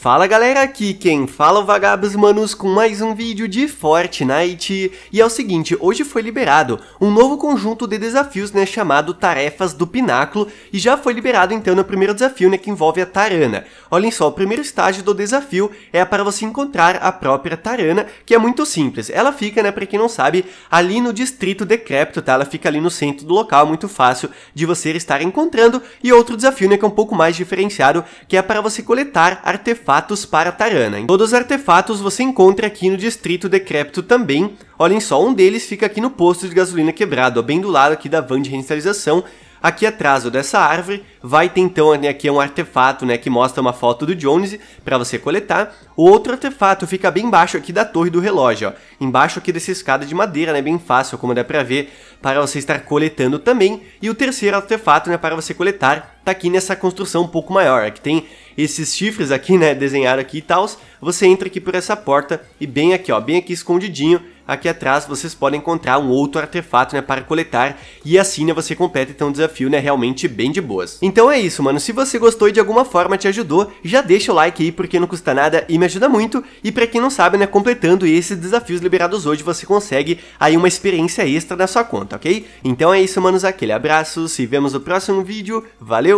Fala galera, aqui quem fala é o Vagabos Manos com mais um vídeo de Fortnite. E é o seguinte, hoje foi liberado um novo conjunto de desafios, né, chamado Tarefas do Pináculo, e já foi liberado então no primeiro desafio, né, que envolve a Tarana. Olhem só, o primeiro estágio do desafio é para você encontrar a própria Tarana, que é muito simples. Ela fica, né, pra quem não sabe, ali no Distrito Decrépito, tá? Ela fica ali no centro do local, muito fácil de você estar encontrando. E outro desafio, né, que é um pouco mais diferenciado, que é para você coletar artefatos artefatos para Tarana. Todos os artefatos você encontra aqui no Distrito Decrépito também. Olhem só, um deles fica aqui no posto de gasolina quebrado, ó, bem do lado aqui da van de reinicialização. Aqui atrás ó, dessa árvore vai ter então né, aqui é um artefato né, que mostra uma foto do Jones para você coletar. O outro artefato fica bem embaixo aqui da torre do relógio, ó, embaixo aqui dessa escada de madeira, né, bem fácil como dá para ver, para você estar coletando também. E o terceiro artefato né, para você coletar tá aqui nessa construção um pouco maior, é que tem esses chifres aqui, né, desenhado aqui e tal. Você entra aqui por essa porta e bem aqui, ó, bem aqui escondidinho, aqui atrás vocês podem encontrar um outro artefato, né, para coletar e assim, né, você completa então o um desafio, né, realmente bem de boas. Então é isso, mano, se você gostou e de alguma forma te ajudou, já deixa o like aí porque não custa nada e me ajuda muito e para quem não sabe, né, completando esses desafios liberados hoje, você consegue aí uma experiência extra na sua conta, ok? Então é isso, manos, aquele abraço, se vemos no próximo vídeo, valeu!